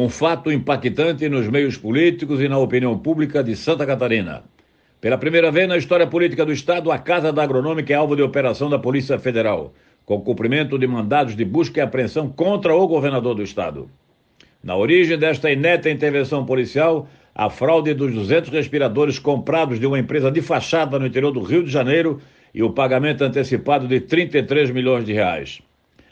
um fato impactante nos meios políticos e na opinião pública de Santa Catarina. Pela primeira vez na história política do Estado, a Casa da Agronômica é alvo de operação da Polícia Federal, com cumprimento de mandados de busca e apreensão contra o governador do Estado. Na origem desta ineta intervenção policial, a fraude dos 200 respiradores comprados de uma empresa de fachada no interior do Rio de Janeiro e o pagamento antecipado de 33 milhões de reais.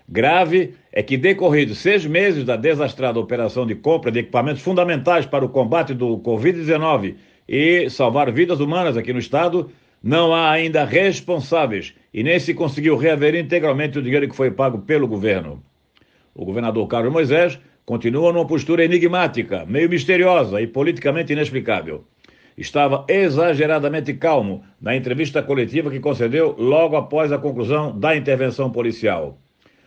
Grave é que, decorridos seis meses da desastrada operação de compra de equipamentos fundamentais para o combate do Covid-19 e salvar vidas humanas aqui no estado, não há ainda responsáveis e nem se conseguiu reaver integralmente o dinheiro que foi pago pelo governo. O governador Carlos Moisés continua numa postura enigmática, meio misteriosa e politicamente inexplicável. Estava exageradamente calmo na entrevista coletiva que concedeu logo após a conclusão da intervenção policial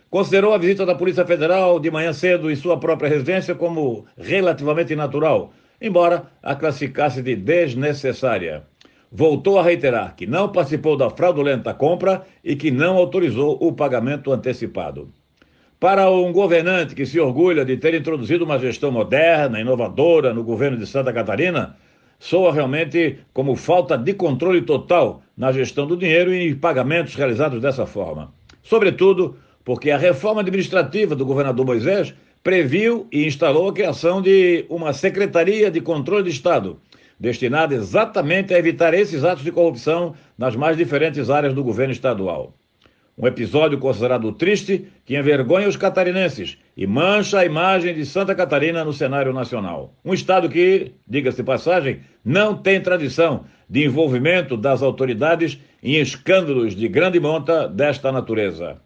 considerou a visita da Polícia Federal de manhã cedo em sua própria residência como relativamente natural, embora a classificasse de desnecessária. Voltou a reiterar que não participou da fraudulenta compra e que não autorizou o pagamento antecipado. Para um governante que se orgulha de ter introduzido uma gestão moderna, inovadora no governo de Santa Catarina, soa realmente como falta de controle total na gestão do dinheiro e pagamentos realizados dessa forma. Sobretudo, porque a reforma administrativa do governador Moisés previu e instalou a criação de uma Secretaria de Controle de Estado, destinada exatamente a evitar esses atos de corrupção nas mais diferentes áreas do governo estadual. Um episódio considerado triste que envergonha os catarinenses e mancha a imagem de Santa Catarina no cenário nacional. Um estado que, diga-se passagem, não tem tradição de envolvimento das autoridades em escândalos de grande monta desta natureza.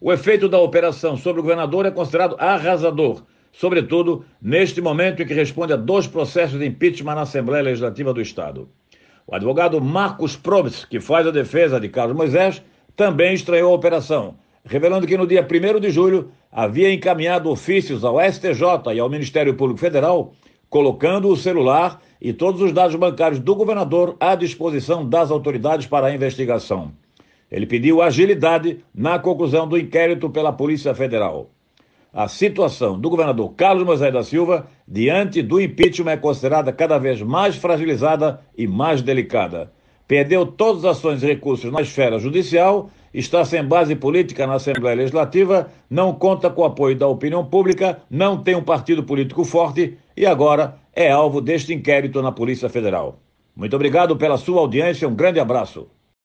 O efeito da operação sobre o governador é considerado arrasador, sobretudo neste momento em que responde a dois processos de impeachment na Assembleia Legislativa do Estado. O advogado Marcos Probes, que faz a defesa de Carlos Moisés, também estranhou a operação, revelando que no dia 1 de julho havia encaminhado ofícios ao STJ e ao Ministério Público Federal, colocando o celular e todos os dados bancários do governador à disposição das autoridades para a investigação. Ele pediu agilidade na conclusão do inquérito pela Polícia Federal. A situação do governador Carlos Moisés da Silva diante do impeachment é considerada cada vez mais fragilizada e mais delicada. Perdeu todas as ações e recursos na esfera judicial, está sem base política na Assembleia Legislativa, não conta com o apoio da opinião pública, não tem um partido político forte e agora é alvo deste inquérito na Polícia Federal. Muito obrigado pela sua audiência, um grande abraço.